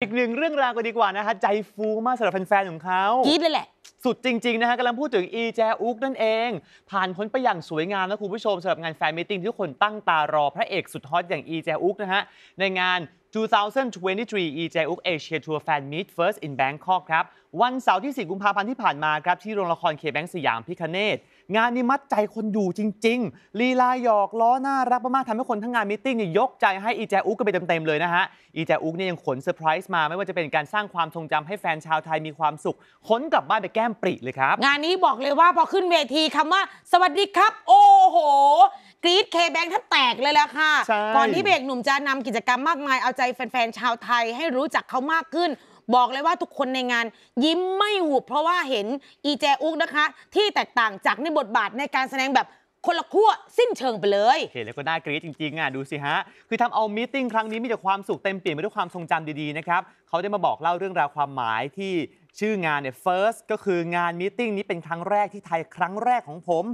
อีกหนึ่งเรื่องราวก็ดีกว่านะฮะใจฟูมากสำหรับแฟนๆ ของเขากิีดเลยแหละ สุดจริงๆนะฮะกำลังพูดถึงอีแจอุกนั่นเองผ่านพ้นไปอย่างสวยงามนะคุณผู้ชมสำหรับงานแฟนมิทติ้งที่ทุกคนตั้งตารอพระเอกสุดฮอตอย่างอีแจอุกนะฮะ ในงาน 2023 อีแจอุก เอเชียทัวร์แฟนมิ First in Bangkok ครับวันเสาร์ที่4กุมภาพันธ์ที่ผ่านมาครับที่โรงละครเคแบงค์สยามพิคเนตงานนี้มัดใจคนอยู่จริงๆลีลาหยอกล้อน่ารักมากๆทำให้คนทั้งงานมิติ้งเนี่ยยกใจให้อีแจอุกกันไปเต็ม ๆ เลยนะฮะ อีแจอุกเนี่ยยังขนเซอร์ไพรส์มาไม่ว่าจะเป็นการสร้างความทรงจำให้แฟนชาวไทยมีความสุข ขนกลับบ้านไปแก้มปริเลยครับงานนี้บอกเลยว่าพอขึ้นเวทีคำว่า สวัสดีครับ โอ้โหกรีดเคแบงค์ท่าแตกเลยแล้วค่ะก่อนที่เบรกหนุ่มจะนำกิจกรรมมากมายเอาใจแฟนๆชาวไทยให้รู้จักเขามากขึ้นบอกเลยว่าทุกคนในงานยิ้มไม่หุบ เพราะว่าเห็น อีแจอุกนะคะ ที่แตกต่างจากในบทบาทในการแสดงแบบคนละขั้วสิ้นเชิงไปเลยเห็นแล้วก็น่ากรี๊ดจริงๆอ่ะดูสิฮะ คือทำเอามีติ้งครั้งนี้มีแต่ความสุข เต็มเปลี่ยนไปด้วยความทรงจำดี ๆ นะครับเขาได้มาบอกเล่าเรื่องราวความหมายที่ชื่องานเนี่ย first ก็คืองานมีติ้งนี้เป็นครั้งแรกที่ไทยครั้งแรกของผม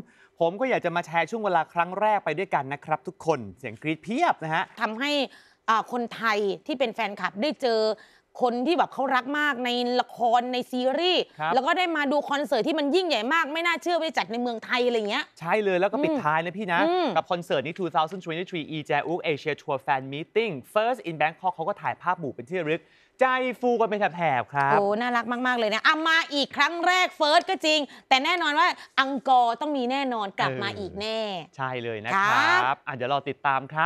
ผมก็อยากจะมาแชร์ช่วงเวลาครั้งแรกไปด้วยกันนะครับทุกคนเสียงกรี๊ดเพียบนะฮะทำให้คนไทยที่เป็นแฟนคลับได้เจอคนที่แบบเขารักมากในละครในซีรีส์แล้วก็ได้มาดูคอนเสิร์ตที่มันยิ่งใหญ่มาก ไม่น่าเชื่อไปจัดในเมืองไทยอะไรเงี้ย ใช่เลยแล้วก็ปิดท้ายนะพี่นะ กับคอนเสิร์ตนี้ 2023 e j a u k Asia Tour Fan Meeting First in Bangkok เขาก็ถ่ายภาพหมู่เป็นที่ระลึกใจฟูกันเป็นแถบๆครับโอ้น่ารักมาก ๆ เลยนะอามาอีกครั้งแรกเฟิร์สก็จริง แต่แน่นอนว่าอังกอร์ต้องมีแน่นอนกลับมาอีกแน่ ใช่เลยนะครับบอ่ะเดี๋ยวรอติดตามครับ